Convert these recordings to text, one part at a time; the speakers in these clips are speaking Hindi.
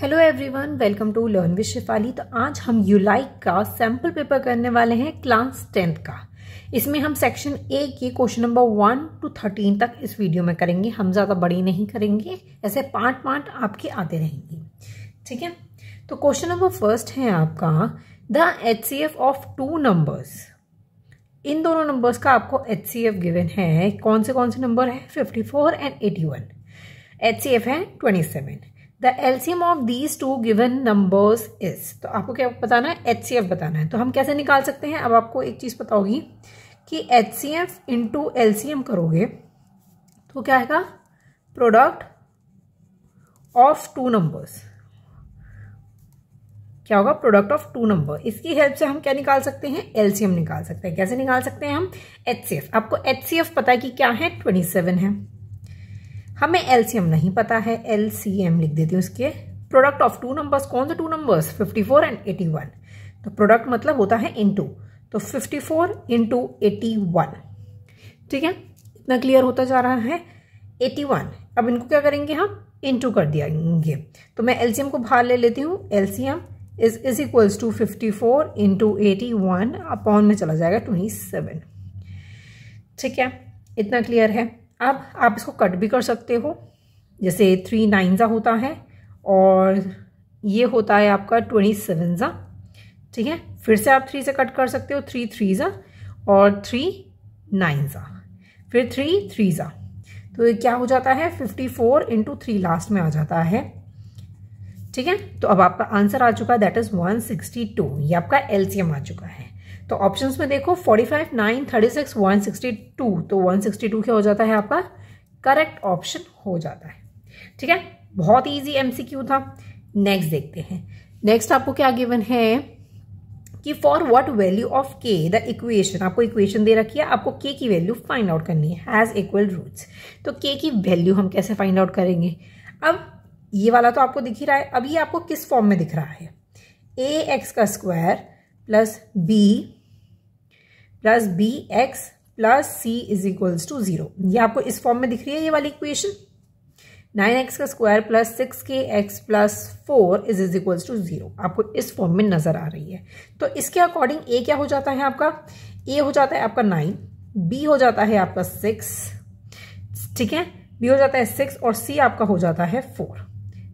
Hello everyone welcome to learn with Shifali तो आज हम यूलाइक का सैम्पल पेपर करने वाले हैं क्लास टेंथ का इसमें हम सेक्शन ए के question number one to thirteen तक इस वीडियो में करेंगे हम ज़्यादा बड़ी नहीं करेंगे ऐसे पार्ट पार्ट आपके आते रहेंगे ठीक है तो क्वेश्चन नंबर फर्स्ट है आपका the H C F of two numbers इन दोनों नंबर्स का आपको एच सी एफ गिवन है कौन से कौन से नंबर है fifty four and eighty one H C F है twenty seven the LCM of these two given numbers is तो आपको क्या बताना है एच सी एफ बताना है तो हम कैसे निकाल सकते हैं अब आपको एक चीज़ बताओगी कि H C F into L C M करोगे तो क्या है प्रोडक्ट ऑफ टू नंबर्स क्या होगा प्रोडक्ट ऑफ टू नंबर इसकी हेल्प से हम क्या निकाल सकते हैं एलसीएम निकाल सकते हैं कैसे निकाल सकते हैं हम एच आपको एच पता है कि क्या है ट्वेंटी सेवन है हमें एलसीएम नहीं पता है एलसीएम लिख देती हूँ इसके प्रोडक्ट ऑफ टू नंबर्स कौन से टू नंबर्स 54 एंड एटी तो प्रोडक्ट मतलब होता है इनटू तो 54 फोर इंटू ठीक है इतना क्लियर होता जा रहा है 81 अब इनको क्या करेंगे हम इनटू कर देंगे तो मैं एलसीएम को बाहर ले लेती हूँ LCM is is equals to fifty four into eighty one upon में चला जाएगा ट्वेंटी सेवन ठीक है इतना क्लियर है अब आप इसको कट भी कर सकते हो जैसे थ्री नाइन्जा होता है और ये होता है आपका ट्वेंटी सेवनजा ठीक है फिर से आप थ्री से कट कर सकते हो थ्री थ्रीजा और थ्री नाइन्जा फिर थ्री थ्रीजा तो ये क्या हो जाता है fifty four into three last में आ जाता है ठीक है तो अब आपका आंसर आ चुका है that is one sixty two ये आपका एलसीएम आ चुका है तो ऑप्शंस में देखो 45, 9, 36, 162 तो 162 क्या हो जाता है आपका करेक्ट ऑप्शन हो जाता है ठीक है बहुत इजी एमसीक्यू था नेक्स्ट देखते हैं नेक्स्ट आपको क्या गिवन है कि for what value of k the equation आपको इक्वेशन दे रखी है आपको के की वैल्यू फाइंड आउट करनी है हैज़ इक्वल रूट्स तो के की वैल्यू हम कैसे फाइंड आउट करेंगे अब ये वाला तो आपको दिख ही रहा है अब ये आपको किस फॉर्म में दिख रहा है ए एक्स का square plus b plus b x plus c is equals to zero आपको इस फॉर्म में दिख रही है ये वाली इक्वेशन नाइन एक्स का square plus six k x plus four is is equals to zero आपको इस फॉर्म में नजर आ रही है तो इसके अकॉर्डिंग ए क्या हो जाता है आपका ए हो जाता है आपका नाइन बी हो जाता है आपका सिक्स ठीक है बी हो जाता है सिक्स और सी आपका हो जाता है फोर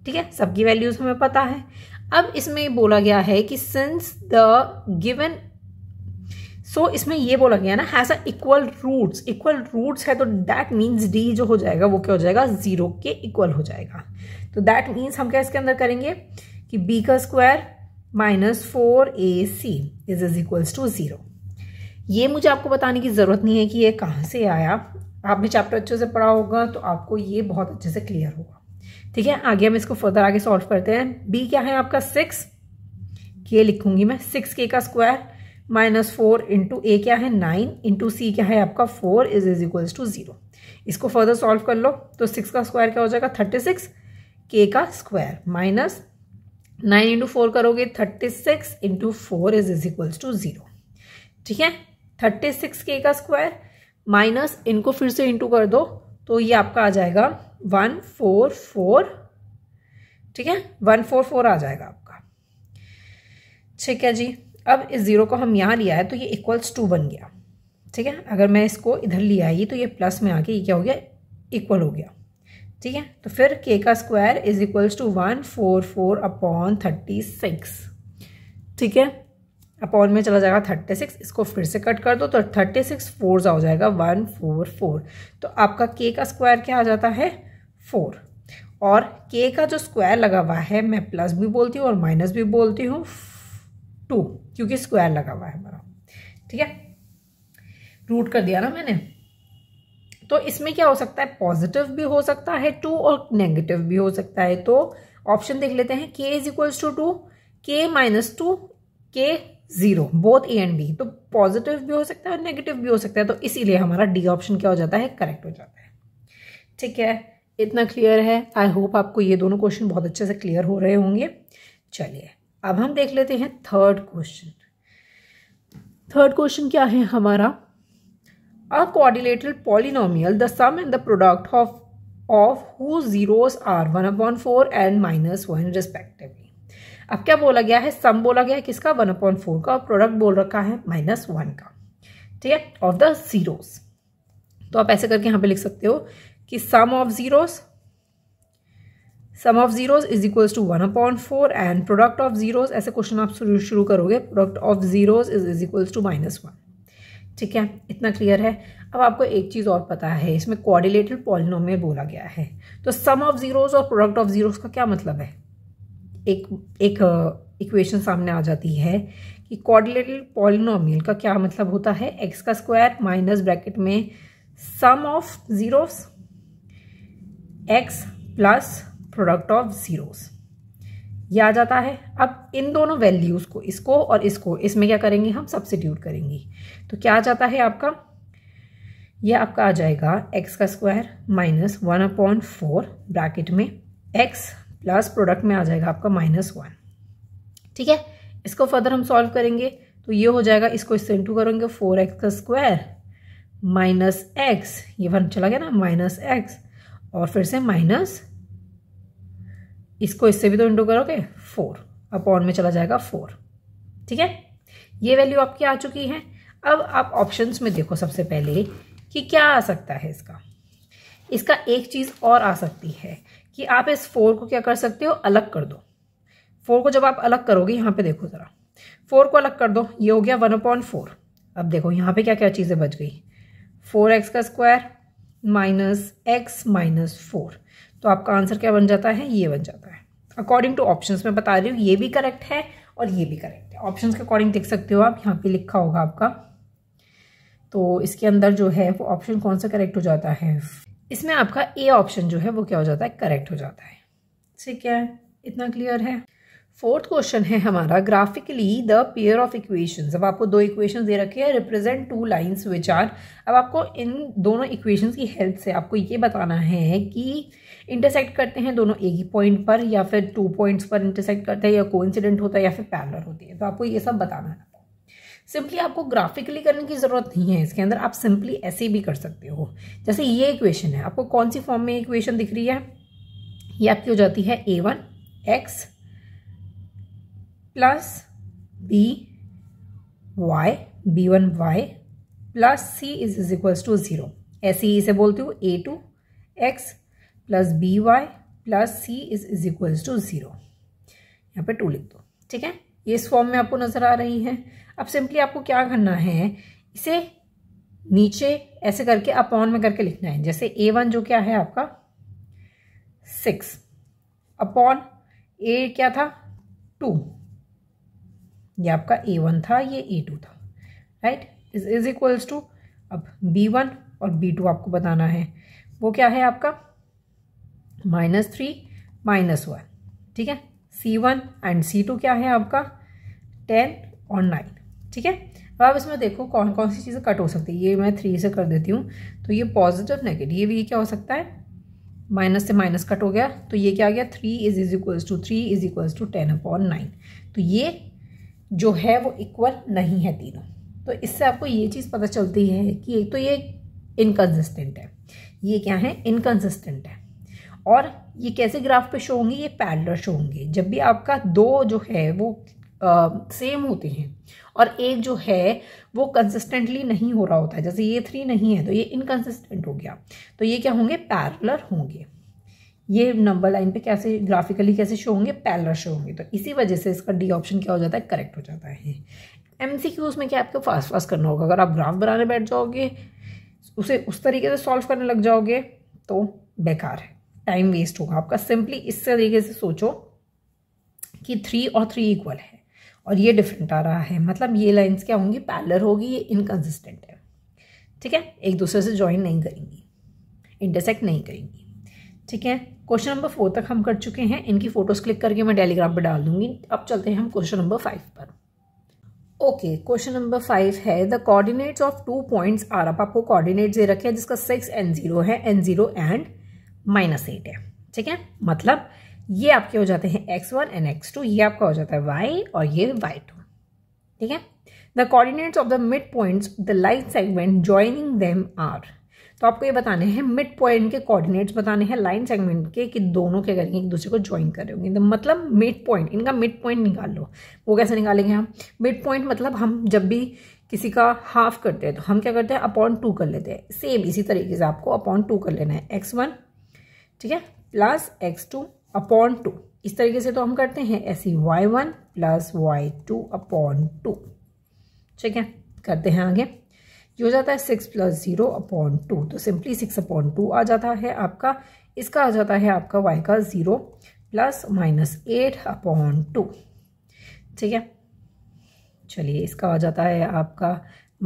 ठीक है सबकी वैल्यूज हमें पता है अब इसमें बोला गया है कि since the given so so, इसमें ये बोला गया ना has equal roots equal roots है तो दैट मीन्स डी जो हो जाएगा वो क्या हो जाएगा जीरो के इक्वल हो जाएगा तो दैट मीन्स हम क्या इसके अंदर करेंगे कि बी का square minus four a c is is equals to zero ये मुझे आपको बताने की ज़रूरत नहीं है कि ये कहाँ से आया आपने चैप्टर अच्छे से पढ़ा होगा तो आपको ये बहुत अच्छे से क्लियर होगा ठीक है आगे हम इसको फर्दर आगे सॉल्व करते हैं बी क्या है आपका सिक्स के लिखूंगी मैं सिक्स के का square minus four into a क्या है नाइन इंटू सी क्या है आपका four is is equals to zero इसको फर्दर सॉल्व कर लो तो सिक्स का स्क्वायर क्या हो जाएगा थर्टी सिक्स के का square minus nine into four करोगे thirty six into four is is equals to zero ठीक है थर्टी सिक्स के का स्क्वायर माइनस इनको फिर से इंटू कर दो तो ये आपका आ जाएगा वन फोर फोर ठीक है वन फोर फोर आ जाएगा आपका ठीक है जी अब इस ज़ीरो को हम यहाँ लिया है तो ये इक्वल्स टू बन गया ठीक है अगर मैं इसको इधर ले आई तो ये प्लस में आके ये क्या हो गया इक्वल हो गया ठीक है तो फिर के का square is equals to one four four upon thirty six ठीक है अपॉन में चला जाएगा थर्टी सिक्स इसको फिर से कट कर दो तो थर्टी सिक्स फोर जा हो जाएगा वन फोर फोर तो आपका के का स्क्वायर क्या आ जाता है फोर और के का जो स्क्वायर लगा हुआ है मैं प्लस भी बोलती हूँ और माइनस भी बोलती हूँ टू क्योंकि स्क्वायर लगा हुआ है हमारा ठीक है रूट कर दिया ना मैंने तो इसमें क्या हो सकता है पॉजिटिव भी हो सकता है टू और नेगेटिव भी हो सकता है तो ऑप्शन देख लेते हैं k is equals to two k minus two k zero both a and b तो पॉजिटिव भी हो सकता है और नेगेटिव भी हो सकता है तो इसीलिए हमारा डी ऑप्शन क्या हो जाता है करेक्ट हो जाता है ठीक है इतना क्लियर है आई होप आपको ये दोनों क्वेश्चन बहुत अच्छे से क्लियर हो रहे होंगे चलिए अब हम देख लेते हैं थर्ड क्वेश्चन थर्ड क्वेश्चन क्या है हमारा a coordinated polynomial the sum and the product of of who zeros are one upon four and minus one respectively अब क्या बोला गया है सम बोला गया है किसका वन अपॉन फोर का प्रोडक्ट बोल रखा है माइनस वन का ठीक है ऑफ द जीरोस तो आप ऐसे करके यहाँ पे लिख सकते हो कि sum of zeros sum of zeros is equals to one upon four and product of zeros ऐसे क्वेश्चन आप शुरू करोगे product of zeros is is equals to minus one ठीक है इतना क्लियर है अब आपको एक चीज़ और पता है इसमें कोऑर्डिनेटेड पॉलिनोम बोला गया है तो सम ऑफ जीरोज और प्रोडक्ट ऑफ जीरोज का क्या मतलब है एक एक इक्वेशन सामने आ जाती है कि कोऑर्डिनेटेड पॉलिनोमियल का क्या मतलब होता है एक्स का स्क्वायर माइनस ब्रैकेट में sum of zeros x plus product of zeros ये आ जाता है अब इन दोनों वैल्यूज़ को इसको और इसको इसमें क्या करेंगे हम सब्सिट्यूट करेंगे तो क्या आ जाता है आपका ये आपका आ जाएगा x का square minus one upon four bracket में x प्लस प्रोडक्ट में आ जाएगा आपका माइनस वन ठीक है इसको फर्दर हम सॉल्व करेंगे तो ये हो जाएगा इसको इससे इंटू करेंगे फोर एक्स का स्क्वायर माइनस एक्स ये वन चला गया ना माइनस एक्स और फिर से माइनस इसको इससे भी तो इंटू करोगे फोर अपॉन में चला जाएगा फोर ठीक है ये वैल्यू आपकी आ चुकी है अब आप ऑप्शंस में देखो सबसे पहले कि क्या आ सकता है इसका इसका एक चीज़ और आ सकती है कि आप इस फोर को क्या कर सकते हो अलग कर दो फोर को जब आप अलग करोगे यहाँ पे देखो ज़रा फोर को अलग कर दो ये हो गया वन अपॉन फोर अब देखो यहाँ पे क्या क्या चीज़ें बच गई फोर एक्स का square minus x minus four तो आपका आंसर क्या बन जाता है ये बन जाता है अकॉर्डिंग टू ऑप्शन में बता रही हूँ ये भी करेक्ट है और ये भी करेक्ट है ऑप्शन के अकॉर्डिंग देख सकते हो आप यहाँ पे लिखा होगा आपका तो इसके अंदर जो है वो ऑप्शन कौन सा करेक्ट हो जाता है इसमें आपका ए ऑप्शन जो है वो क्या हो जाता है करेक्ट हो जाता है ठीक है इतना क्लियर है फोर्थ क्वेश्चन है हमारा graphically the pair of equation अब आपको दो इक्वेशन दे रखे हैं represent two lines which are अब आपको इन दोनों इक्वेशन की हेल्प से आपको ये बताना है कि इंटरसेक्ट करते हैं दोनों एक ही पॉइंट पर या फिर टू पॉइंट्स पर इंटरसेक्ट करते हैं या को होता है या फिर पैरलर होती है तो आपको ये सब बताना है सिंपली आपको ग्राफिकली करने की ज़रूरत नहीं है इसके अंदर आप सिंपली ऐसे भी कर सकते हो जैसे ये इक्वेशन है आपको कौन सी फॉर्म में इक्वेशन दिख रही है ये आपकी हो जाती है a one x plus b y b one y plus c is is equals to zero ऐसे ही इसे बोलती हूँ a two x plus b y plus c is is equals to zero यहाँ पे टू लिख दो ठीक है ये इस फॉर्म में आपको नज़र आ रही है अब सिंपली आपको क्या करना है इसे नीचे ऐसे करके अपॉन में करके लिखना है जैसे ए वन जो क्या है आपका सिक्स अपॉन ए क्या था टू ये आपका ए वन था ये ए टू था right is is equals to अब बी वन और बी टू आपको बताना है वो क्या है आपका माइनस थ्री माइनस वन ठीक है c one and c two क्या है आपका टेन और नाइन ठीक है अब आप इसमें देखो कौन कौन सी चीज़ें कट हो सकती है ये मैं थ्री से कर देती हूँ तो ये पॉजिटिव नेगेटिव ये क्या हो सकता है माइनस से माइनस कट हो गया तो ये क्या आ गया three is is equal to three is equal to ten upon nine तो ये जो है वो इक्वल नहीं है तीनों तो इससे आपको ये चीज़ पता चलती है कि एक तो ये इनकन्सिस्टेंट है ये क्या है इनकन्सिस्टेंट है और ये कैसे ग्राफ पे शो होंगे ये पैरलर शो होंगे जब भी आपका दो जो है वो आ, सेम होते हैं और एक जो है वो कंसिस्टेंटली नहीं हो रहा होता है जैसे ये थ्री नहीं है तो ये इनकन्सिस्टेंट हो गया तो ये क्या होंगे पैरलर होंगे ये नंबर लाइन पे कैसे ग्राफिकली कैसे शो होंगे पैरलर शो होंगे तो इसी वजह से इसका डी ऑप्शन क्या हो जाता है करेक्ट हो जाता है एम सी क्यू में क्या आपको फास्ट फास्ट करना होगा अगर आप ग्राफ बनाने बैठ जाओगे उसे उस तरीके से सॉल्व करने लग जाओगे तो बेकार है टाइम वेस्ट होगा आपका सिंपली इस तरीके से सोचो कि थ्री और थ्री इक्वल है और ये डिफरेंट आ रहा है मतलब ये लाइंस क्या होंगी पैलर होगी ये इनकन्सिस्टेंट है ठीक है एक दूसरे से ज्वाइन नहीं करेंगी इंटरसेक्ट नहीं करेंगी ठीक है क्वेश्चन नंबर फोर तक हम कर चुके हैं इनकी फ़ोटोज़ क्लिक करके मैं टेलीग्राम पर डाल दूंगी अब चलते हैं हम क्वेश्चन नंबर फाइव पर ओके क्वेश्चन नंबर फाइव है the coordinates of two points are अप आपको कोऑर्डिनेट्स दे रखे हैं जिसका सिक्स एन जीरो है and zero and minus eight है ठीक है मतलब ये आपके हो जाते हैं x one and x two ये आपका हो जाता है वाई और ये वाई टू ठीक है the coordinates of the mid points the line segment joining them are तो आपको ये बताने हैं मिड पॉइंट के कोऑर्डिनेट्स बताने हैं लाइन सेगमेंट के कि दोनों क्या करेंगे एक दूसरे को ज्वाइन कर रहे तो मतलब मिड पॉइंट इनका मिड पॉइंट निकाल लो वो कैसे निकालेंगे हम मिड पॉइंट मतलब हम जब भी किसी का हाफ करते हैं तो हम क्या करते हैं अपॉन टू कर लेते हैं सेम इसी तरीके से आपको अपॉन टू कर लेना है एक्स वन ठीक है plus x two upon two इस तरीके से तो हम करते हैं ऐसे y one plus y two upon two ठीक है करते हैं आगे ये हो जाता है six plus zero upon two तो सिंपली सिक्स अपॉन टू आ जाता है आपका इसका आ जाता है आपका वाई का zero plus minus eight upon two ठीक है चलिए इसका आ जाता है आपका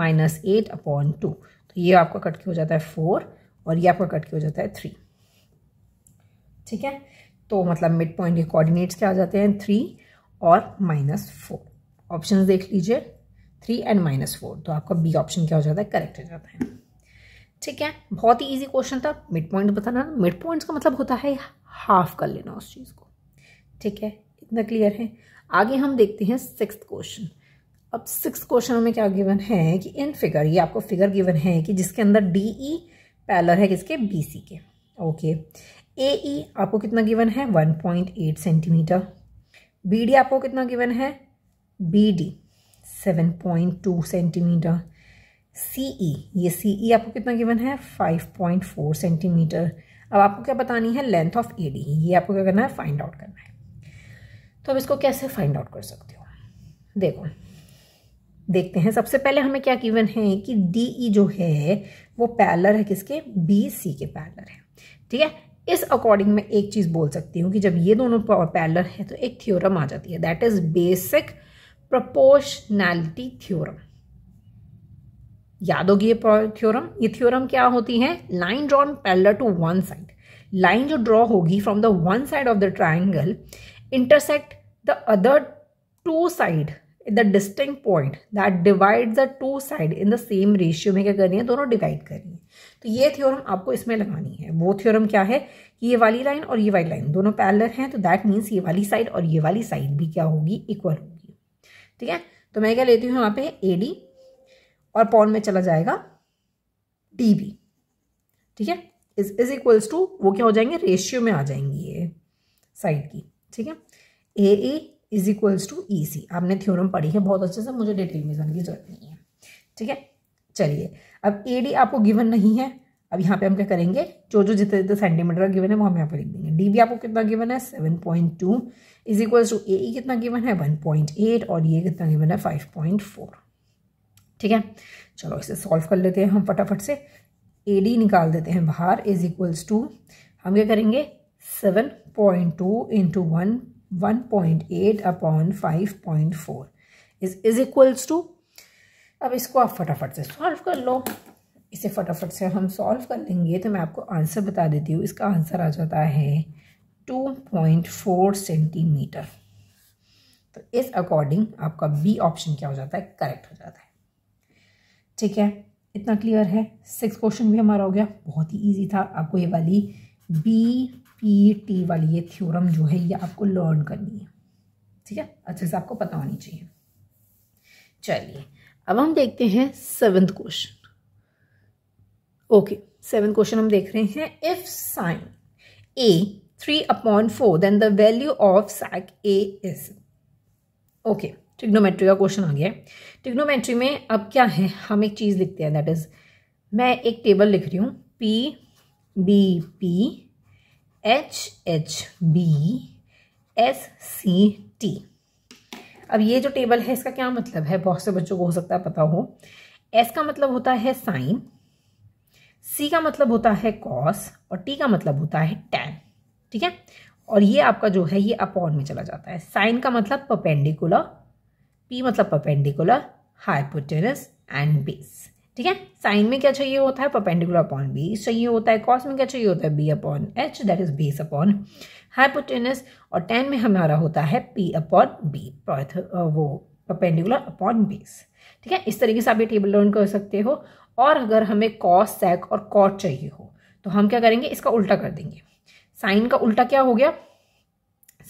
माइनस एट अपॉन टू तो ये आपका कट के हो जाता है फोर और ये आपका कट के हो जाता है थ्री ठीक है तो मतलब मिड पॉइंट के कोऑर्डिनेट्स क्या आ जाते हैं थ्री और माइनस फोर ऑप्शन देख लीजिए थ्री एंड माइनस फोर तो आपका बी ऑप्शन क्या हो जाता है करेक्ट हो जाता है ठीक है बहुत ही इजी क्वेश्चन था मिड पॉइंट बताना मिड पॉइंट्स का मतलब होता है हाफ कर लेना उस चीज़ को ठीक है इतना क्लियर है आगे हम देखते हैं सिक्स क्वेश्चन अब सिक्स क्वेश्चन में क्या गिवन है कि इन फिगर ये आपको फिगर गिवन है कि जिसके अंदर डी ई पैलर है किसके बी सी के ओके ए ई e आपको कितना गिवन है one point eight centimetre B D आपको कितना गिवन है B D seven point two centimetre C E ये सी ई e आपको कितना गिवन है फाइव पॉइंट फोर सेंटीमीटर अब आपको क्या बतानी है लेंथ ऑफ ए डी ये आपको क्या करना है फाइंड आउट करना है तो अब इसको कैसे फाइंड आउट कर सकते हो देखो देखते हैं सबसे पहले हमें क्या गिवन है कि डी ई e जो है वो पैलर है किसके बी सी के पैलर है ठीक है इस अकॉर्डिंग मैं एक चीज़ बोल सकती हूँ कि जब ये दोनों पैरलर हैं तो एक थ्योरम आ जाती है that is basic proportionality theorem याद होगी ये थ्योरम ये थ्योरम क्या होती है line drawn parallel to one side line जो ड्रॉ होगी from the one side of the triangle intersect the other two side the distinct point that divide the two side in the same ratio में क्या करनी है दोनों डिवाइड करनी है तो ये थ्योरम आपको इसमें लगानी है वो थ्योरम क्या है कि ये वाली लाइन और ये वाली लाइन दोनों पैलर हैं तो दैट मीन्स ये वाली साइड और ये वाली साइड भी क्या होगी इक्वल होगी ठीक है तो मैं क्या लेती हूँ यहाँ पे ए डी और पॉन में चला जाएगा डी बी ठीक है इज इज इक्वल्स टू वो क्या हो जाएंगे रेशियो में आ जाएंगी ये साइड की ठीक है A A is equals to E C आपने थ्योरम पढ़ी है बहुत अच्छे से मुझे डिटेल में जाने की जरूरत नहीं है ठीक है चलिए अब ए डी आपको गिवन नहीं है अब यहाँ पे हम क्या करेंगे जो जो जितने जितने सेंटीमीटर का गिवन है वो हम यहाँ पर लिख देंगे डी भी आपको कितना गिवन है seven point two is equal to A कितना गिवन है वन पॉइंट एट और ये e कितना गिवन है फाइव पॉइंट फोर ठीक है चलो इसे सॉल्व कर लेते हैं हम फटाफट से ए डी निकाल देते हैं बाहर इज इक्वल्स टू हम क्या करेंगे seven point two into one 1.8 upon 5.4 is is equals to अब इसको आप फटाफट से सॉल्व कर लो इसे फटाफट से हम सॉल्व कर लेंगे तो मैं आपको आंसर बता देती हूँ इसका आंसर आ जाता है 2.4 सेंटीमीटर तो इस अकॉर्डिंग आपका बी ऑप्शन क्या हो जाता है करेक्ट हो जाता है ठीक है इतना क्लियर है सिक्स क्वेश्चन भी हमारा हो गया बहुत ही ईजी था आपको ये वाली बी पी टी वाली ये थ्योरम जो है ये आपको लर्न करनी है ठीक है अच्छे से आपको पता होनी चाहिए चलिए अब हम देखते हैं seventh question okay seventh question हम देख रहे हैं if sine A three upon four then the value of sec A is okay trigonometry का क्वेश्चन आ गया है ट्रिग्नोमेट्री में अब क्या है हम एक चीज़ लिखते हैं दैट इज़ मैं एक टेबल लिख रही हूँ P B P H H B S C T अब ये जो टेबल है इसका क्या मतलब है बहुत से बच्चों को हो सकता है पता हो एस का मतलब होता है साइन सी का मतलब होता है कॉस और टी का मतलब होता है टैन ठीक है और ये आपका जो है ये अपॉन में चला जाता है साइन का मतलब परपेंडिकुलर पी मतलब परपेंडिकुलर हाइपोटेनस एंड बेस ठीक है साइन में क्या चाहिए होता है परपेंडिकुलर अपॉन बी चाहिए होता है कॉस में क्या चाहिए होता है B upon H that is base upon hypotenuse और टेन में हमारा होता है पी अपॉन बी वो परपेंडिकुलर अपॉन बेस ठीक है इस तरीके से आप ये टेबल लर्न कर सकते हो और अगर हमें कॉस सेक और कॉट चाहिए हो तो हम क्या करेंगे इसका उल्टा कर देंगे साइन का उल्टा क्या हो गया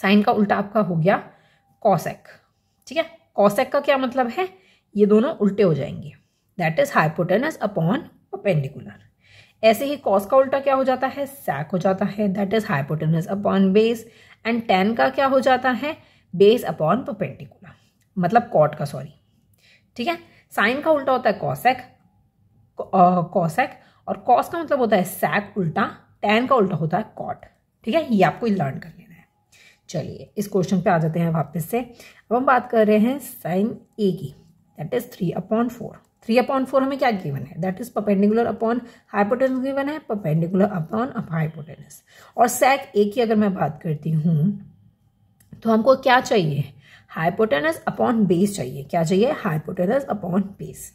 साइन का उल्टा आपका हो गया कॉसेक ठीक है कॉसेक का क्या मतलब है ये दोनों उल्टे हो जाएंगे that is hypotenuse upon perpendicular ऐसे ही कॉस का उल्टा क्या हो जाता है सैक हो जाता है that is hypotenuse upon base and tan का क्या हो जाता है बेस अपॉन पपेंडिकुलर मतलब कॉट का सॉरी ठीक है साइन का उल्टा होता है कॉसेक कॉसेक और कॉस का मतलब होता है सैक उल्टा टेन का उल्टा होता है कॉट ठीक है ये आपको लर्न कर लेना है चलिए इस क्वेश्चन पे आ जाते हैं वापस से अब हम बात कर रहे हैं साइन ए की that is three upon four three upon four हमें क्या गिवन है that is perpendicular upon hypotenuse given है परपेंडिकुलर अपॉन हाइपोटेनस और सेक ए की अगर मैं बात करती हूँ तो हमको क्या चाहिए हाइपोटेनस अपॉन बेस चाहिए क्या चाहिए हाइपोटेनस अपॉन बेस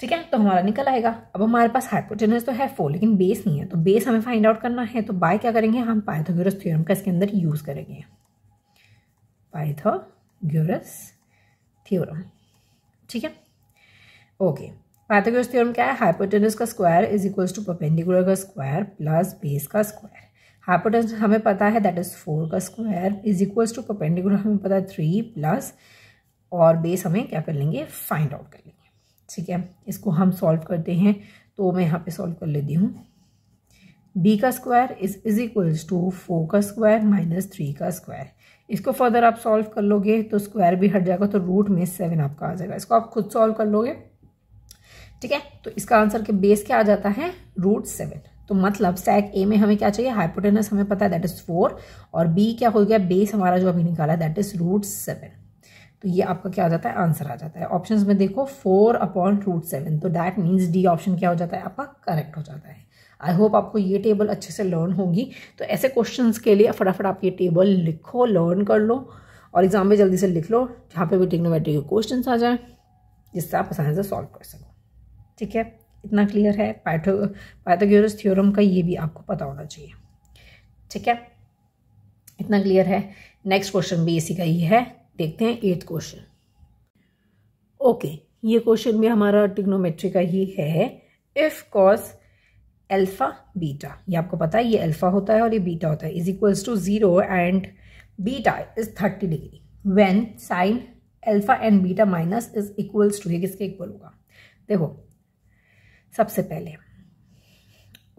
ठीक है तो हमारा निकल आएगा अब हमारे पास हाइपोटेनस तो है फोर लेकिन बेस नहीं है तो बेस हमें फाइंड आउट करना है तो बाय क्या करेंगे हम पाइथागोरस थ्योरम का इसके अंदर यूज़ करेंगे पाइथागोरस थ्योरम ठीक है ओके पाथागोरस थ्योरम क्या है हाइपोटेनस का square is equals to perpendicular का स्क्वायर प्लस बेस का स्क्वायर हाइपोटेनस हमें पता है दैट इज फोर का square is equals to perpendicular हमें पता है थ्री प्लस और बेस हमें क्या कर लेंगे फाइंड आउट कर लेंगे ठीक है इसको हम सॉल्व करते हैं तो मैं यहाँ पे सॉल्व कर लेती हूँ बी का square is is equals to four का स्क्वायर माइनस थ्री का स्क्वायर इसको फर्दर आप सॉल्व कर लोगे तो स्क्वायर भी हट जाएगा तो रूट में सेवन आपका आ जाएगा इसको आप खुद सॉल्व कर लोगे ठीक है तो इसका आंसर के बेस क्या आ जाता है रूट सेवन तो मतलब सैक ए में हमें क्या चाहिए हाइपोटेनस हमें पता है दैट इज फोर और बी क्या हो गया बेस हमारा जो अभी निकाला दैट इज रूट सेवन तो ये आपका क्या हो जाता है आंसर आ जाता है ऑप्शंस में देखो फोर अपॉन रूट सेवन तो डैट मीन्स डी ऑप्शन क्या हो जाता है आपका करेक्ट हो जाता है आई होप आपको ये टेबल अच्छे से लर्न होगी तो ऐसे क्वेश्चंस के लिए फटाफट आप ये टेबल लिखो लर्न कर लो और एग्जाम में जल्दी से लिख लो जहाँ पे भी टेक्नोमेट्री के क्वेश्चन आ जाए जिससे आप आसानी से सॉल्व कर सको ठीक है इतना क्लियर है पैथो पैथोग्योरस थ्योरम का ये भी आपको पता होना चाहिए ठीक है इतना क्लियर है नेक्स्ट क्वेश्चन भी इसी का ही है देखते हैं एट्थ क्वेश्चन ओके ये क्वेश्चन भी हमारा टिग्नोमेट्री का ही है इफ़ कॉस एल्फा बीटा ये आपको पता है ये अल्फ़ा होता है और ये बीटा होता है is equals to zero and beta is thirty degree when sine alpha and beta minus is equals to ये किसके इक्वल होगा देखो सबसे पहले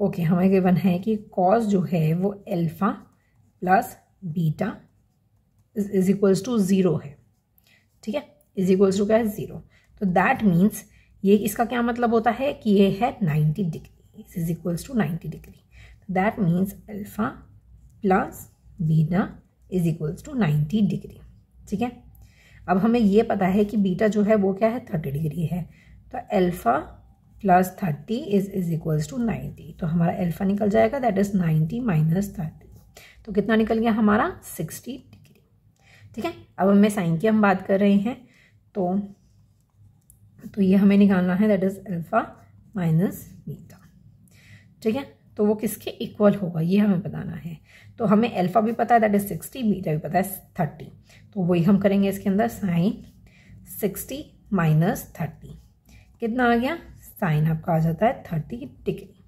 ओके okay, हमें गिवन है कि कॉस जो है वो alpha plus beta is equals to zero है ठीक है इज इक्वल्स टू क्या है ज़ीरो तो दैट मीन्स ये इसका क्या मतलब होता है कि ये है ninety degree is equals to ninety degree that means alpha plus beta is equals to ninety degree ठीक है अब हमें ये पता है कि बीटा जो है वो क्या है थर्टी डिग्री है तो alpha plus thirty is is equals to ninety तो हमारा एल्फा निकल जाएगा that is ninety minus thirty तो कितना निकल गया हमारा सिक्सटी डिग्री ठीक है अब हमें साइन की हम बात कर रहे हैं तो तो ये हमें निकालना है that is alpha minus beta ठीक है तो वो किसके इक्वल होगा ये हमें बताना है तो हमें अल्फ़ा भी पता है दैट इज़ सिक्सटी बीटा भी पता है थर्टी तो वही हम करेंगे इसके अंदर साइन सिक्सटी माइनस थर्टी कितना आ गया साइन आपका आ जाता है थर्टी डिग्री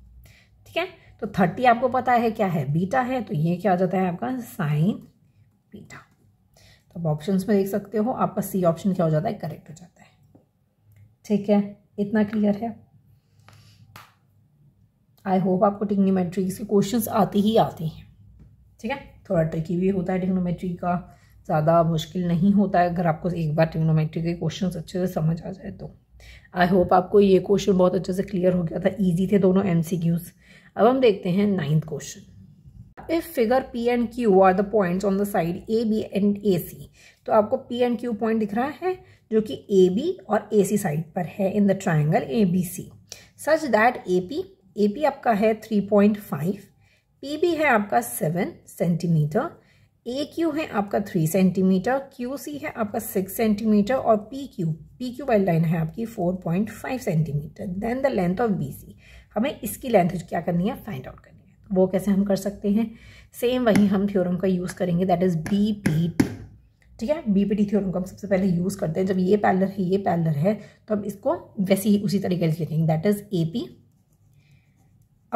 ठीक है तो थर्टी आपको पता है क्या है बीटा है तो ये क्या आ जाता है आपका साइन बीटा तो आप ऑप्शन में देख सकते हो आपका सी ऑप्शन क्या हो जाता है करेक्ट हो जाता है ठीक है इतना क्लियर है आई होप आपको टिग्नोमेट्री के क्वेश्चंस आते ही आते हैं ठीक है थोड़ा ट्रिकी भी होता है टिग्नोमेट्री का ज़्यादा मुश्किल नहीं होता है अगर आपको एक बार टिग्नोमेट्री के क्वेश्चंस अच्छे से समझ आ जाए तो आई होप आपको ये क्वेश्चन बहुत अच्छे से क्लियर हो गया था ईजी थे दोनों एम अब हम देखते हैं ninth question if figure P and Q are the point on the side A B and A C तो आपको पी एंड क्यू पॉइंट दिख रहा है जो कि ए बी और ए सी साइड पर है in the triangle A B C such that A P A P आपका है three point five P B है आपका सेवन सेंटीमीटर ए क्यू है आपका थ्री सेंटीमीटर क्यू सी है आपका सिक्स सेंटीमीटर और पी क्यू पी क्यू वाली लाइन है आपकी four point five centimetre then the length of B C हमें इसकी लेंथ क्या करनी है फाइंड आउट करनी है वो कैसे हम कर सकते हैं सेम वही हम थ्योरम का यूज़ करेंगे that is B P T ठीक है बी पी टी थ्योरम को हम सबसे पहले यूज़ करते हैं जब ये पैलर है ये पैलर है तो हम इसको वैसे ही उसी तरीके से लिखेंगे that is A P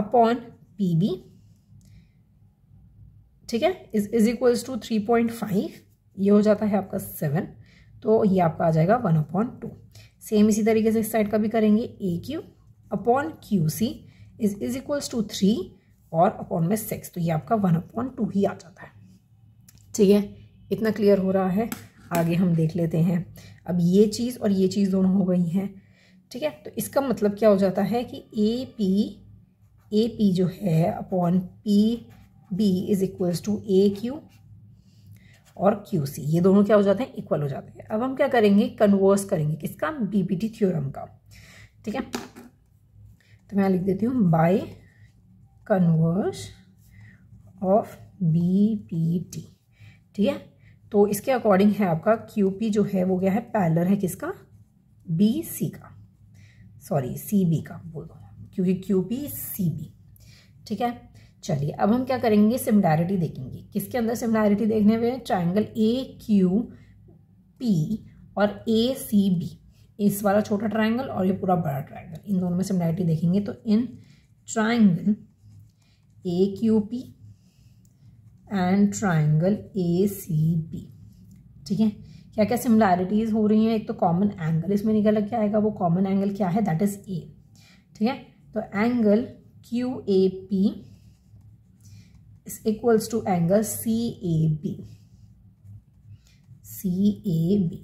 upon P B ठीक है is is equals to three point five ये हो जाता है आपका सेवन तो ये आपका आ जाएगा वन अपॉन टू सेम इसी तरीके से इस साइड का भी करेंगे A Q upon Q C is is equals to three और अपॉन में सिक्स तो ये आपका वन अपॉन टू ही आ जाता है ठीक है इतना क्लियर हो रहा है आगे हम देख लेते हैं अब ये चीज़ और ये चीज़ दोनों हो गई हैं ठीक है तो इसका मतलब क्या हो जाता है कि ए पी ए पी जो है upon P B is equals to A Q और क्यू सी ये दोनों क्या हो जाते हैं इक्वल हो जाते हैं अब हम क्या करेंगे कन्वर्स करेंगे किसका टी थ्योरम का ठीक है तो मैं लिख देती हूँ by converse of B P T ठीक है तो इसके अकॉर्डिंग है आपका क्यू पी जो है वो क्या है पैलर है किसका बी सी का सॉरी सी बी का बोल दो क्योंकि क्यू पी सी बी ठीक है चलिए अब हम क्या करेंगे सिमिलैरिटी देखेंगे किसके अंदर सिमिलैरिटी देखने हुए ट्राइंगल ए क्यू पी और ए सी बी इस वाला छोटा ट्राइंगल और ये पूरा बड़ा ट्राइंगल इन दोनों में सिमिलैरिटी देखेंगे तो in triangle A Q P and triangle A C B ठीक है क्या क्या सिमिलैरिटीज़ हो रही हैं एक तो कॉमन एंगल इसमें निकल के आएगा वो कॉमन एंगल क्या है दैट इज़ ए ठीक है तो angle Q A P is equals to angle CAB CAB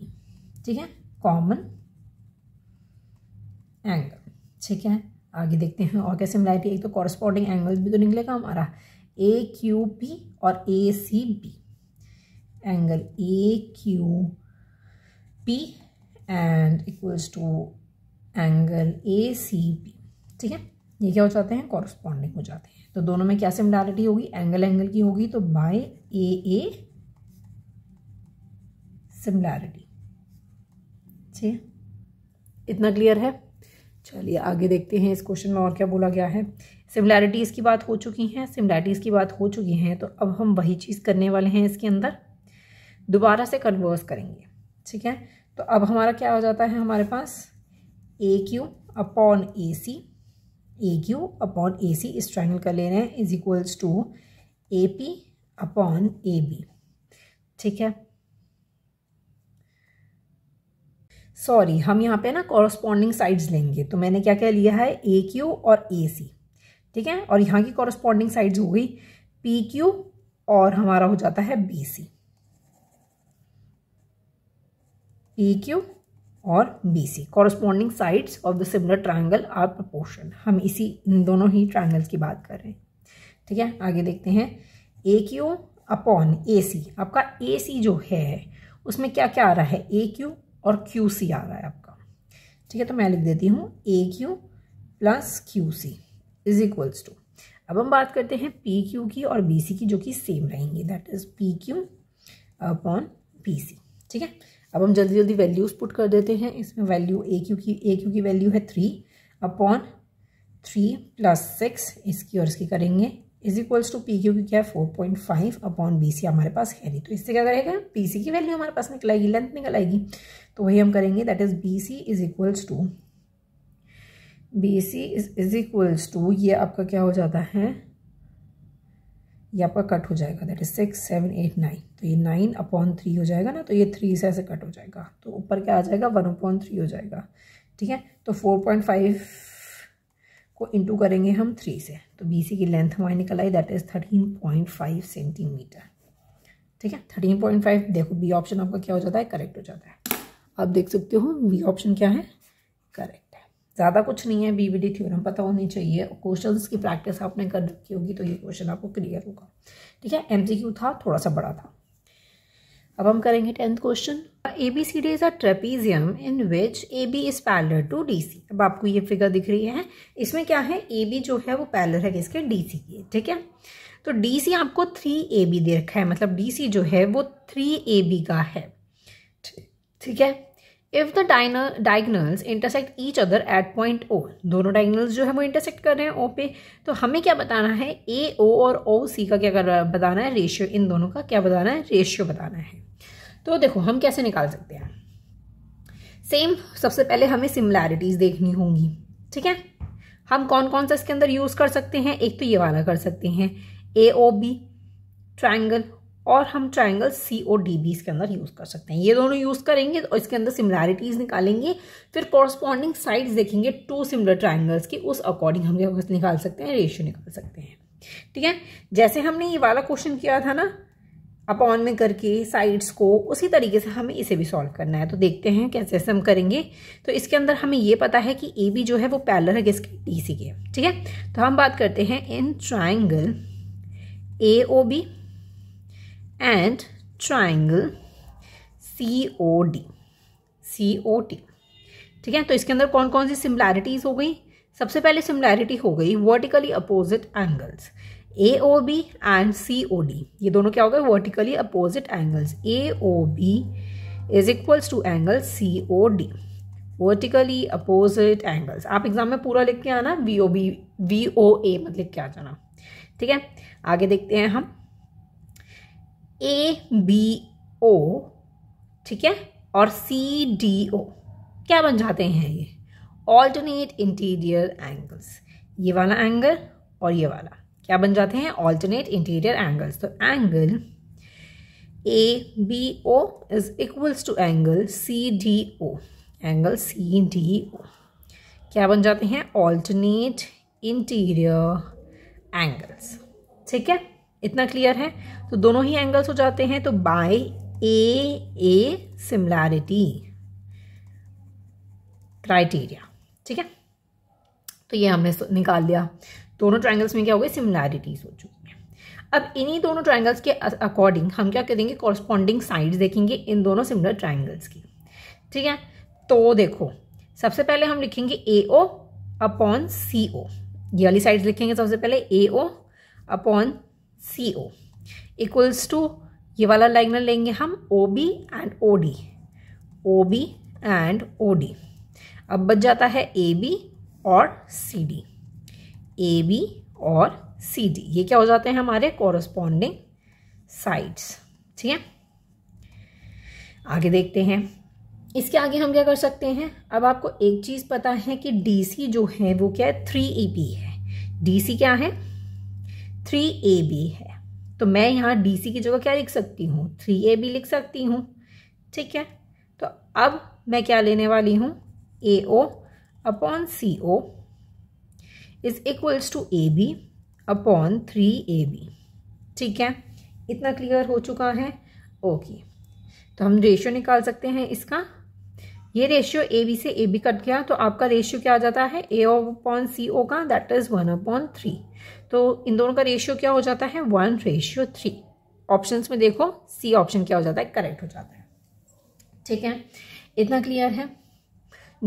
ठीक है कॉमन एंगल ठीक है आगे देखते हैं और क्या सिमिलैरिटी एक तो कॉरस्पॉन्डिंग एंगल भी तो निकलेगा हमारा ए क्यू पी और A C B angle A Q P and equals to angle A C B ठीक है ये क्या हो जाते हैं कॉरस्पॉन्डिंग हो जाते हैं तो दोनों में क्या सिमिलैरिटी होगी एंगल एंगल की होगी तो बाय ए ए सिमिलैरिटी ठीक इतना क्लियर है चलिए आगे देखते हैं इस क्वेश्चन में और क्या बोला गया है सिमिलैरिटीज़ की बात हो चुकी हैं सिमिलैरिटीज़ की बात हो चुकी हैं तो अब हम वही चीज़ करने वाले हैं इसके अंदर दोबारा से कन्वर्स करेंगे ठीक है तो अब हमारा क्या हो जाता है हमारे पास A Q upon A C A Q upon A C इस ट्राइंगल का ले रहे हैं is equals to A P upon A B ठीक है सॉरी हम यहाँ पे ना कॉरस्पॉन्डिंग साइड्स लेंगे तो मैंने क्या क्या लिया है ए क्यू और ए सी ठीक है और यहाँ की कॉरस्पॉन्डिंग साइड्स हो गई पी क्यू और हमारा हो जाता है बी सी पी क्यू और B C corresponding sides of the similar triangle are proportion हम इसी इन दोनों ही ट्राइंगल्स की बात कर रहे हैं ठीक है आगे देखते हैं ए क्यू अपॉन ए सी आपका ए सी जो है उसमें क्या क्या आ रहा है ए क्यू और क्यू सी आ रहा है आपका ठीक है तो मैं लिख देती हूँ A Q plus Q C is equals to अब हम बात करते हैं पी क्यू की और बी सी की जो कि सेम रहेंगी that is P Q upon B C ठीक है अब हम जल्दी जल्दी वैल्यूज़ पुट कर देते हैं इसमें वैल्यू ए क्यू की ए क्यू की वैल्यू है three upon three plus six इसकी और इसकी करेंगे is equals to P Q की क्या है four point five upon B C हमारे पास है नहीं तो इससे क्या करेगा पी सी की वैल्यू हमारे पास निकल आएगी लेंथ निकल आएगी तो वही हम करेंगे that is B C is equals to B C is equals to ये आपका क्या हो जाता है ये आपका कट हो जाएगा that is six seven eight nine तो ये नाइन अपॉन थ्री हो जाएगा ना तो ये थ्री से ऐसे कट हो जाएगा तो ऊपर क्या आ जाएगा वन अपॉन थ्री हो जाएगा ठीक है तो फोर पॉइंट फाइव को इंटू करेंगे हम थ्री से तो बी सी की लेंथ हमारी निकल आई that is thirteen point five centimetre ठीक है थर्टीन पॉइंट फाइव देखो बी ऑप्शन आपका क्या हो जाता है करेक्ट हो जाता है आप देख सकते हो बी ऑप्शन क्या है करेक्ट ज़्यादा कुछ नहीं है बीबीडी थ्योरम पता होनी चाहिए क्वेश्चन की प्रैक्टिस आपने कर रखी होगी तो ये क्वेश्चन आपको क्लियर होगा ठीक है एमसीक्यू था थोड़ा सा बड़ा था अब हम करेंगे tenth question A B C D is a trapezium in which A B is parallel to D C अब आपको ये फिगर दिख रही है इसमें क्या है ए बी जो है वो पैलर है किसके डी सी के ठीक है तो डी सी आपको थ्री ए बी दे रखा है मतलब डी सी जो है वो थ्री ए बी का है ठीक है if the diagonals intersect each other at point O दोनों डायगनल्स जो है वो इंटरसेक्ट कर रहे हैं ओ पे तो हमें क्या बताना है ए ओ और ओ सी का क्या कर बताना है रेशियो इन दोनों का क्या बताना है रेशियो बताना है तो देखो हम कैसे निकाल सकते हैं सेम सबसे पहले हमें सिमिलैरिटीज़ देखनी होंगी ठीक है हम कौन कौन सा इसके अंदर यूज़ कर सकते हैं एक तो ये वाला कर सकते हैं ए ओ बी ट्राइंगल और हम triangle C O D B इसके अंदर यूज़ कर सकते हैं ये दोनों यूज़ करेंगे और इसके अंदर सिमिलैरिटीज़ निकालेंगे फिर कॉरस्पॉन्डिंग साइड्स देखेंगे टू सिमिलर ट्राइंगल्स की उस अकॉर्डिंग हम क्या निकाल सकते हैं रेशियो निकाल सकते हैं ठीक है जैसे हमने ये वाला क्वेश्चन किया था ना अपॉन में करके साइड्स को उसी तरीके से हमें इसे भी सॉल्व करना है तो देखते हैं कैसे ऐसे हम करेंगे तो इसके अंदर हमें ये पता है कि ए बी जो है वो पैलर है किसके डी सी के ठीक है तो हम बात करते हैं in triangle A O B and triangle COD COT ठीक है तो इसके अंदर कौन कौन सी सिमिलैरिटीज़ हो गई सबसे पहले सिमिलैरिटी हो गई vertically opposite angles A O B and C O D ये दोनों क्या हो गए vertically opposite angles A O B is equals to angle C O D vertically opposite angles आप एग्जाम में पूरा लिख के आना V O B V O A मतलब लिख के आ जाना ठीक है आगे देखते हैं हम ए बी ओ ठीक है और सी डी ओ क्या बन जाते हैं ये ऑल्टरनेट इंटीरियर एंगल्स ये वाला एंगल और ये वाला क्या बन जाते हैं ऑल्टरनेट इंटीरियर एंगल्स तो angle A B O is equals to angle C D O angle C D O क्या बन जाते हैं ऑल्टरनेट इंटीरियर एंगल्स ठीक है इतना क्लियर है तो दोनों ही एंगल्स हो जाते हैं तो by A A similarity criteria ठीक है तो ये हमने निकाल लिया दोनों ट्राइंगल्स में क्या हो गए सिमिलैरिटीज़ हो चुकी हैं अब इन्हीं दोनों ट्राइंगल्स के अकॉर्डिंग हम क्या करेंगे कॉरस्पॉन्डिंग साइड्स देखेंगे इन दोनों सिमिलर ट्राइंगल्स की ठीक है तो देखो सबसे पहले हम लिखेंगे ए ओ अपॉन सी ओ ये वाली साइड्स लिखेंगे सबसे पहले A O upon C O equals to ये वाला लाइनर लेंगे हम O B and O D O B and O D अब बच जाता है ए बी और सी डी ए बी और सी डी ये क्या हो जाते हैं हमारे कॉरस्पॉन्डिंग साइड्स ठीक है आगे देखते हैं इसके आगे हम क्या कर सकते हैं अब आपको एक चीज़ पता है कि डी सी जो है वो क्या है थ्री ई पी है डी सी क्या है थ्री ए बी है तो मैं यहाँ डी सी की जगह क्या लिख सकती हूँ थ्री ए बी लिख सकती हूँ ठीक है तो अब मैं क्या लेने वाली हूँ A O upon C O is equals to A B upon three A B ठीक है इतना क्लियर हो चुका है ओके तो हम रेशियो निकाल सकते हैं इसका ये रेशियो ए बी से ए बी कट गया तो आपका रेशियो क्या आ जाता है ए ओ अपॉन सी ओ का that is one upon three तो इन दोनों का रेशियो क्या हो जाता है वन रेशियो थ्री ऑप्शन में देखो सी ऑप्शन क्या हो जाता है करेक्ट हो जाता है ठीक है इतना क्लियर है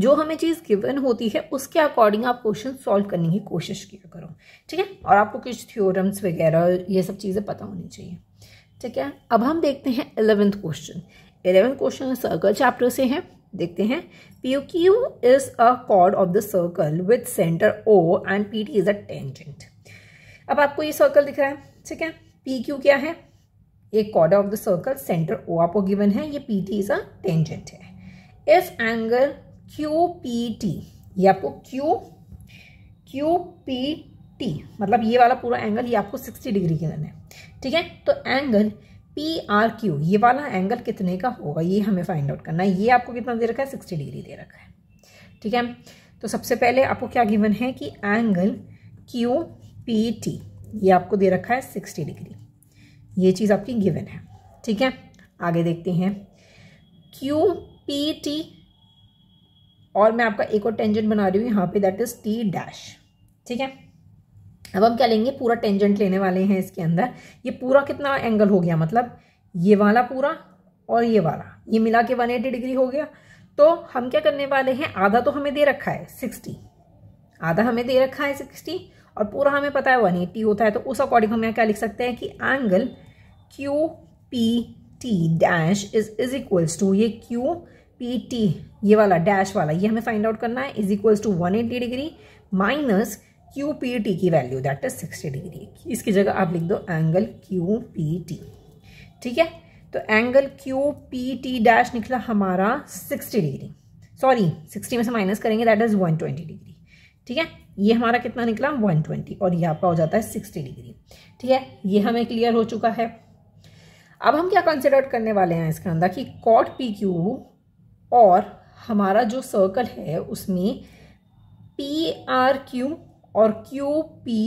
जो हमें चीज़ गिवन होती है उसके अकॉर्डिंग आप क्वेश्चन सॉल्व करने की कोशिश किया करो ठीक है और आपको कुछ थ्योरम्स वगैरह ये सब चीज़ें पता होनी चाहिए ठीक है अब हम देखते हैं eleventh question eleventh question circle chapter से है देखते हैं P Q is a chord of the circle with centre O and P T is a tangent अब आपको ये सर्कल दिख रहा है ठीक है पी क्यू क्या है एक chord of the circle centre O आपको गिवन है ये P T is a tangent है if angle Q P T ये आपको क्यू क्यू पी टी मतलब ये वाला पूरा एंगल ये आपको सिक्सटी डिग्री के है ठीक है तो एंगल पी आर क्यू ये वाला एंगल कितने का होगा ये हमें फाइंड आउट करना है ये आपको कितना दे रखा है सिक्सटी डिग्री दे रखा है ठीक है तो सबसे पहले आपको क्या गिवन है कि एंगल क्यू पी टी ये आपको दे रखा है सिक्सटी डिग्री ये चीज़ आपकी गिवन है ठीक है आगे देखते हैं क्यू पी टी और मैं आपका एक और टेंजेंट बना रही हूँ यहाँ पे दैट इज़ टी डैश ठीक है अब हम क्या लेंगे पूरा टेंजेंट लेने वाले हैं इसके अंदर ये पूरा कितना एंगल हो गया मतलब ये वाला पूरा और ये वाला ये मिला के वन एटी डिग्री हो गया तो हम क्या करने वाले हैं आधा तो हमें दे रखा है सिक्सटी आधा हमें दे रखा है सिक्सटी और पूरा हमें पता है वन एट्टी होता है तो उस अकॉर्डिंग हम यहाँ क्या लिख सकते हैं कि angle Q P T dash is is equals to ये क्यू पी टी ये वाला डैश वाला ये हमें फाइंड आउट करना है is equals to one eighty degree minus Q P T की value that is sixty degree इसकी जगह आप लिख दो एंगल क्यू पी टी ठीक है तो angle Q P T dash निकला हमारा सिक्सटी डिग्री सॉरी सिक्सटी में से माइनस करेंगे that is one twenty degree ठीक है ये हमारा कितना निकला 120 और ये आपका हो जाता है 60 डिग्री ठीक है ये हमें क्लियर हो चुका है अब हम क्या कंसिडर करने वाले हैं इसके अंदर कि कॉट पी क्यू और हमारा जो सर्कल है उसमें पी आर क्यू और क्यू पी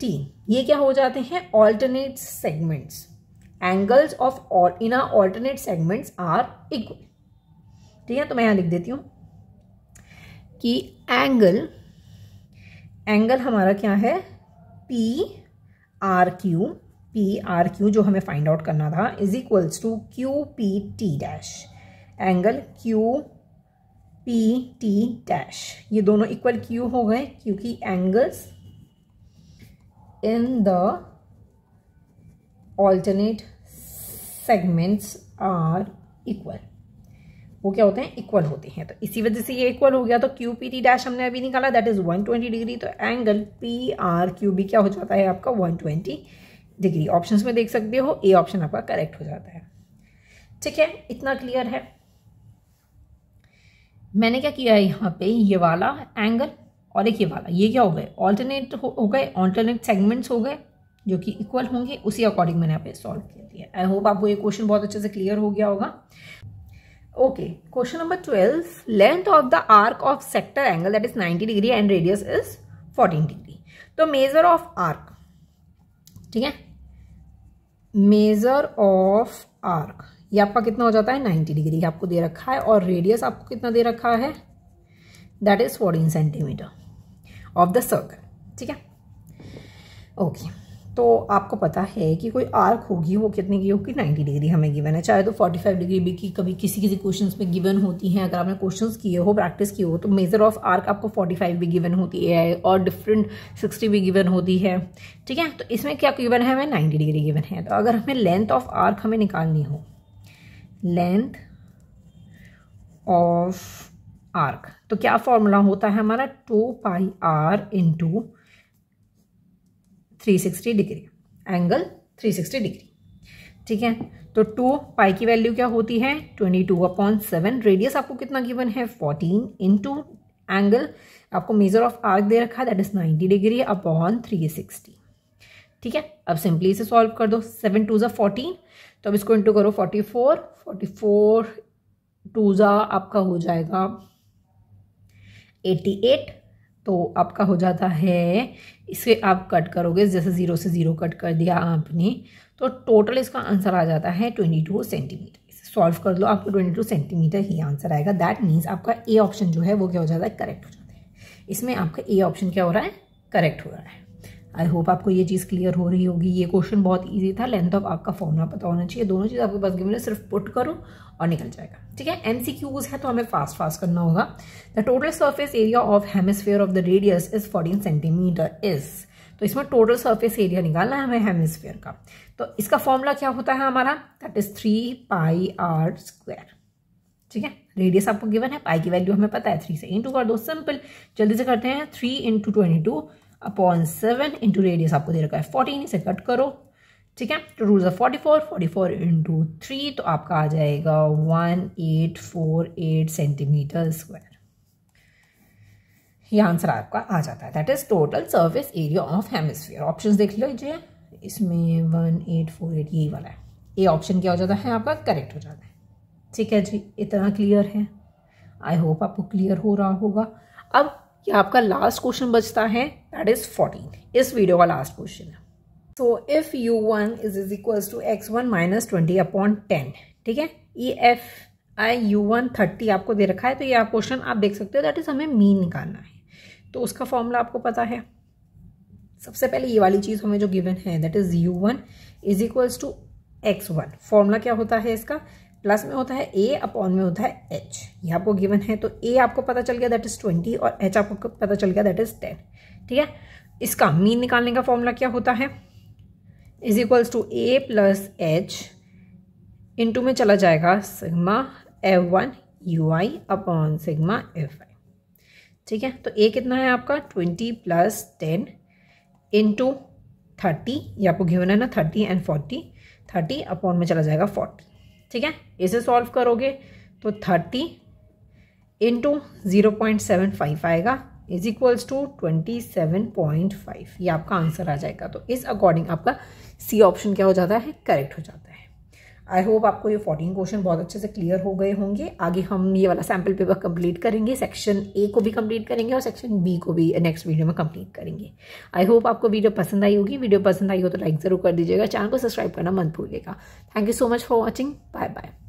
टी ये क्या हो जाते हैं ऑल्टरनेट सेगमेंट्स एंगल्स ऑफ और in alternate segments are equal ठीक है तो मैं यहां लिख देती हूँ कि एंगल एंगल हमारा क्या है P R Q P R Q जो हमें फाइंड आउट करना था is equals to Q P T dash angle Q P T dash ये दोनों इक्वल क्यू हो गए क्योंकि angles in the alternate segments are equal वो क्या होते हैं इक्वल होते हैं तो इसी वजह से ये इक्वल हो गया तो क्यू पी टी डैश हमने अभी निकाला दैट इज़ 120 डिग्री तो angle P R Q B क्या हो जाता है आपका वन ट्वेंटी डिग्री ऑप्शंस में देख सकते हो ए ऑप्शन आपका करेक्ट हो जाता है ठीक है इतना क्लियर है मैंने क्या किया है यहाँ पे ये वाला एंगल और एक ये वाला ये क्या हो गए ऑल्टरनेट हो गए ऑल्टरनेट सेगमेंट्स हो गए जो कि इक्वल होंगे उसी अकॉर्डिंग मैंने यहाँ पे सॉल्व कर दिया आई होप आपको ये क्वेश्चन बहुत अच्छे से क्लियर हो गया होगा okay question number twelve length of the arc of sector angle that is ninety degree and radius is fourteen degree तो मेजर ऑफ आर्क ठीक है मेजर ऑफ आर्क ये आपका कितना हो जाता है नाइन्टी डिग्री आपको दे रखा है और रेडियस आपको कितना दे रखा है that is fourteen centimetre of the circle ठीक है ओके okay. तो आपको पता है कि कोई आर्क होगी वो कितने की होगी 90 डिग्री हमें गिवन है चाहे तो 45 डिग्री भी की कभी किसी किसी क्वेश्चंस में गिवन होती हैं अगर आपने क्वेश्चंस किए हो प्रैक्टिस किए हो तो मेजर ऑफ आर्क आपको 45 भी गिवन होती है और डिफरेंट 60 भी गिवन होती है ठीक है तो इसमें क्या गिवन है हमें नाइन्टी डिग्री गिवन है तो अगर हमें लेंथ ऑफ आर्क हमें निकालनी हो लेंथ ऑफ आर्क तो क्या फॉर्मूला होता है हमारा two pi r into 360 degree angle 360 degree ठीक है तो टू पाई की वैल्यू क्या होती है 22 टू अपॉन सेवन रेडियस आपको कितना गिवन है 14 इनटू एंगल आपको मेजर ऑफ आर्क दे रखा है दैट इज 90 डिग्री अपॉन 360 ठीक है अब सिंपली इसे सॉल्व कर दो सेवन टू ज़ा फोर्टीन तो अब इसको इंटू करो forty four forty four two ज़ा आपका हो जाएगा एटी एट तो आपका हो जाता है इसे आप कट करोगे जैसे ज़ीरो से ज़ीरो कट कर दिया आपने तो टोटल इसका आंसर आ जाता है ट्वेंटी टू सेंटीमीटर इसे सॉल्व कर लो आपको ट्वेंटी टू सेंटीमीटर ही आंसर आएगा दैट मीन्स आपका ए ऑप्शन जो है वो क्या हो जाता है करेक्ट हो जाता है इसमें आपका ए ऑप्शन क्या हो रहा है करेक्ट हो रहा है आई होप आपको ये चीज़ क्लियर हो रही होगी ये क्वेश्चन बहुत ईजी था लेंथ ऑफ आपका फॉर्मूला पता होना चाहिए दोनों चीज़ आपके पास गिवन है सिर्फ पुट करो और निकल जाएगा ठीक है एम सी क्यूज है तो हमें फास्ट फास्ट करना होगा the total surface area of hemisphere of the radius is fourteen centimetre is तो इसमें टोटल सर्फेस एरिया निकालना है हमें हेमिसफेयर का तो इसका फॉर्मूला क्या होता है हमारा that is three pi r square ठीक है रेडियस आपको गिवन है पाई की वैल्यू हमें पता है थ्री से इंटू कर दो सिंपल जल्दी से करते हैं three into twenty two upon seven into radius आपको दे रखा है फोर्टीन इसे कट करो ठीक है तो rules of forty four forty four into three तो आपका आ जाएगा one eight four eight centimetre square ये आंसर आपका आ जाता है that is total service area of hemisphere option देख लीजिए इसमें वन एट फोर एट यही वाला है ए ऑप्शन क्या हो जाता है आपका करेक्ट हो जाता है ठीक है जी इतना क्लियर है आई होप आपको क्लियर हो रहा होगा अब कि आपका लास्ट क्वेश्चन बचता है दैट इज फोर्टीन इस वीडियो का लास्ट क्वेश्चन है so if U one is is equal to X one minus twenty upon ten ठीक है E F I U one thirty आपको दे रखा है तो ये आप क्वेश्चन आप देख सकते हो दैट इज हमें मीन निकालना है तो उसका फॉर्मूला आपको पता है सबसे पहले ये वाली चीज़ हमें जो गिवन है that is U one is equals to X one formula क्या होता है इसका प्लस में होता है ए अपॉन में होता है एच ये आपको गिवन है तो ए आपको पता चल गया दैट इज़ ट्वेंटी और एच आपको पता चल गया दैट इज़ टेन ठीक है इसका मीन निकालने का फॉर्मूला क्या होता है is equals to A plus H into में चला जाएगा sigma F one U I upon sigma F I ठीक है तो ए कितना है आपका twenty plus ten into thirty ये आपको गिवन है ना thirty and forty thirty upon में चला जाएगा फोर्टी ठीक है इसे सॉल्व करोगे तो thirty into zero point seven five आएगा is equals to twenty seven point five ये आपका आंसर आ जाएगा तो इस अकॉर्डिंग आपका सी ऑप्शन क्या हो जाता है करेक्ट हो जाता है आई होप आपको ये फोर्टीन क्वेश्चन बहुत अच्छे से क्लियर हो गए होंगे आगे हम ये वाला सैम्पल पेपर कंप्लीट करेंगे सेक्शन ए को भी कंप्लीट करेंगे और सेक्शन बी को भी नेक्स्ट वीडियो में कंप्लीट करेंगे आई होप आपको वीडियो पसंद आई होगी वीडियो पसंद आई हो तो लाइक ज़रूर कर दीजिएगा चैनल को सब्सक्राइब करना मत भूलिएगा thank you so much for watching bye bye